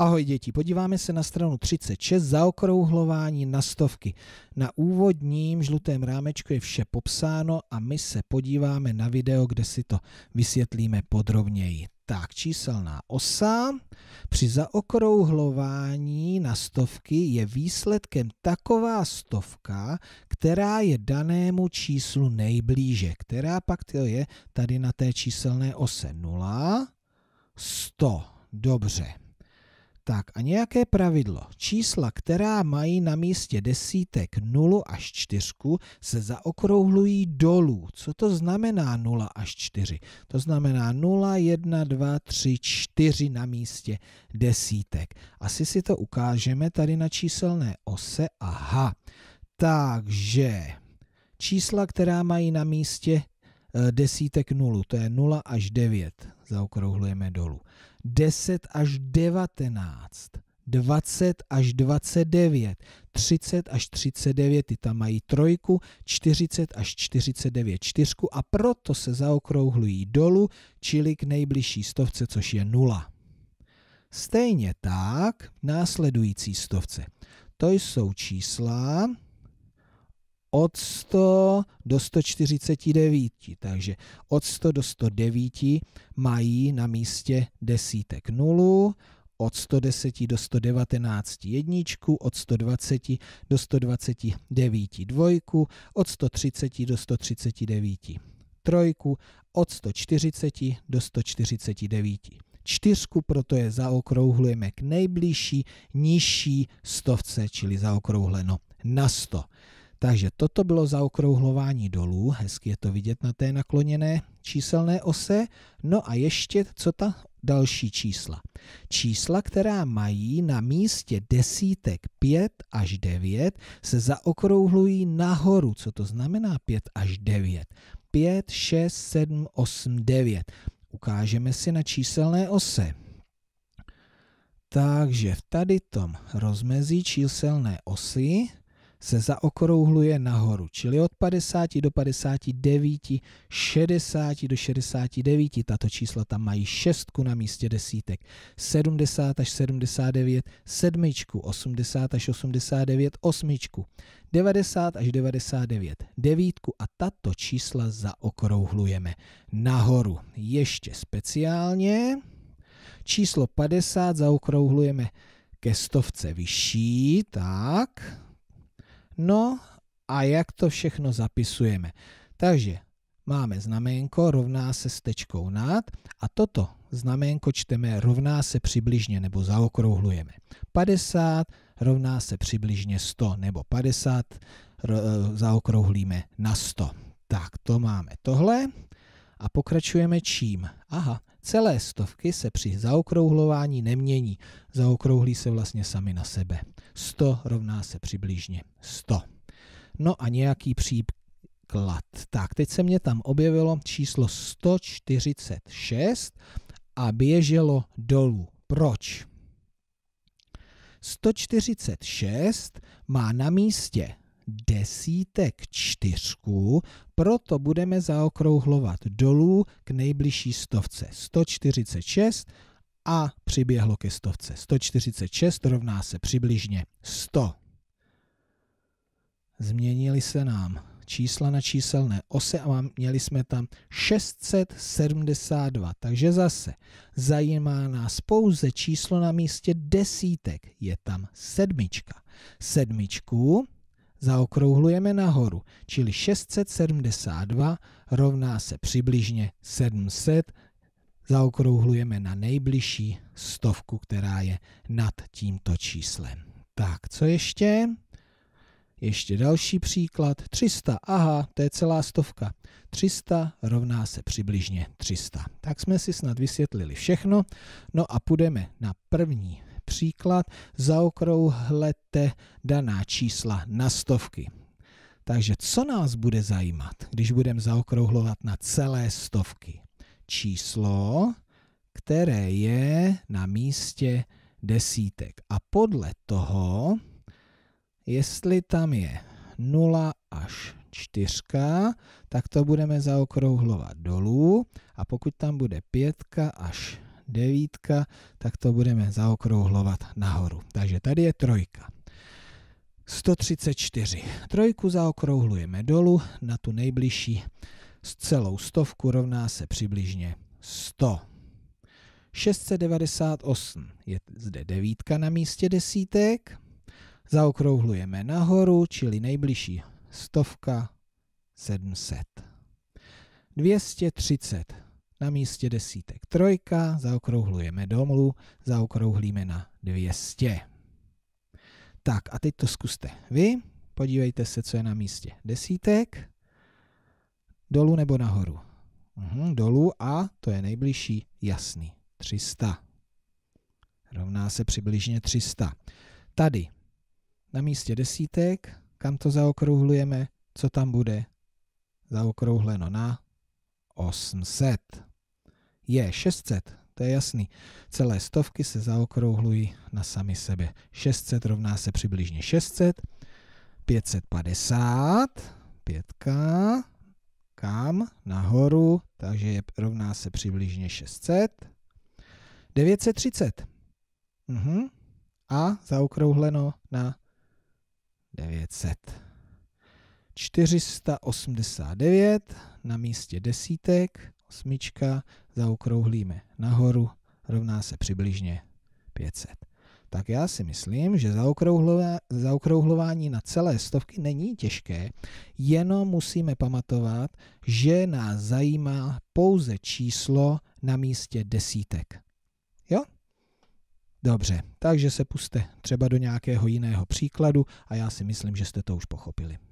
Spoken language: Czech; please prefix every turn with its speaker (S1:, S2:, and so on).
S1: Ahoj děti, podíváme se na stranu 36, zaokrouhlování na stovky. Na úvodním žlutém rámečku je vše popsáno a my se podíváme na video, kde si to vysvětlíme podrobněji. Tak, číselná osa při zaokrouhlování na stovky je výsledkem taková stovka, která je danému číslu nejblíže, která pak to je tady na té číselné ose 0, 100. Dobře. Tak a nějaké pravidlo. Čísla, která mají na místě desítek 0 až 4, se zaokrouhlují dolů. Co to znamená 0 až 4? To znamená 0, 1, 2, 3, 4 na místě desítek. Asi si to ukážeme tady na číselné ose. Aha. Takže čísla, která mají na místě eh, desítek 0, to je 0 až 9 zaokrouhlujeme dolů. 10 až 19, 20 až 29, 30 až 39, ty tam mají trojku, 40 až 49 čtyřku a proto se zaokrouhlují dolů, čili k nejbližší stovce, což je 0. Stejně tak následující stovce. To jsou čísla od 100 do 149. Takže od 100 do 109 mají na místě desítek nulu, od 110 do 119 jedničku, od 120 do 129 dvojku, od 130 do 139 trojku, od 140 do 149 čtyřku, proto je zaokrouhlujeme k nejbližší nižší stovce, čili zaokrouhleno na 100. Takže toto bylo zaokrouhlování dolů, hezky je to vidět na té nakloněné číselné ose. No a ještě, co ta další čísla. Čísla, která mají na místě desítek 5 až 9, se zaokrouhlují nahoru. Co to znamená 5 až 9? 5, 6, 7, 8, 9. Ukážeme si na číselné ose. Takže v tady tom rozmezí číselné osy se zaokrouhluje nahoru, čili od 50 do 59, 60 do 69, tato čísla tam mají šestku na místě desítek, 70 až 79, sedmičku, 80 až 89, osmičku, 90 až 99, devítku a tato čísla zaokrouhlujeme nahoru. Ještě speciálně číslo 50 zaokrouhlujeme ke stovce vyšší, tak, No a jak to všechno zapisujeme? Takže máme znaménko rovná se s tečkou nad a toto znaménko čteme rovná se přibližně nebo zaokrouhlujeme. 50 rovná se přibližně 100 nebo 50 e, zaokrouhlíme na 100. Tak to máme tohle a pokračujeme čím? Aha, celé stovky se při zaokrouhlování nemění. Zaokrouhlí se vlastně sami na sebe. 100 rovná se přibližně 100. No a nějaký příklad. Tak, teď se mě tam objevilo číslo 146 a běželo dolů. Proč? 146 má na místě desítek čtyřku, proto budeme zaokrouhlovat dolů k nejbližší stovce 146 a přiběhlo ke stovce. 146 rovná se přibližně 100. Změnili se nám čísla na číselné ose a měli jsme tam 672. Takže zase zajímá nás pouze číslo na místě desítek. Je tam sedmička. Sedmičku zaokrouhlujeme nahoru, čili 672 rovná se přibližně 700, zaokrouhlujeme na nejbližší stovku, která je nad tímto číslem. Tak, co ještě? Ještě další příklad. 300, aha, to je celá stovka. 300 rovná se přibližně 300. Tak jsme si snad vysvětlili všechno. No a půjdeme na první příklad, zaokrouhlete daná čísla na stovky. Takže co nás bude zajímat, když budeme zaokrouhlovat na celé stovky? Číslo, které je na místě desítek. A podle toho, jestli tam je 0 až 4, tak to budeme zaokrouhlovat dolů. A pokud tam bude 5 až devítka, tak to budeme zaokrouhlovat nahoru. Takže tady je trojka. 134. Trojku zaokrouhlujeme dolů na tu nejbližší s celou stovku rovná se přibližně 100. 698 je zde devítka na místě desítek. Zaokrouhlujeme nahoru, čili nejbližší stovka 700. 230 na místě desítek trojka, zaokrouhlujeme domů, zaokrouhlíme na 200. Tak a teď to zkuste vy, podívejte se, co je na místě desítek, dolů nebo nahoru. Uhum, dolů a to je nejbližší jasný 300. Rovná se přibližně 300. Tady na místě desítek, kam to zaokrouhlujeme, co tam bude? Zaokrouhleno na 800 je 600, to je jasný. Celé stovky se zaokrouhlují na sami sebe. 600 rovná se přibližně 600, 550, pětka, kam, nahoru, takže je, rovná se přibližně 600, 930 -huh. a zaokrouhleno na 900. 489 na místě desítek, osmička, zaokrouhlíme nahoru, rovná se přibližně 500. Tak já si myslím, že zaokrouhlování na celé stovky není těžké, jenom musíme pamatovat, že nás zajímá pouze číslo na místě desítek. Jo? Dobře, takže se puste třeba do nějakého jiného příkladu a já si myslím, že jste to už pochopili.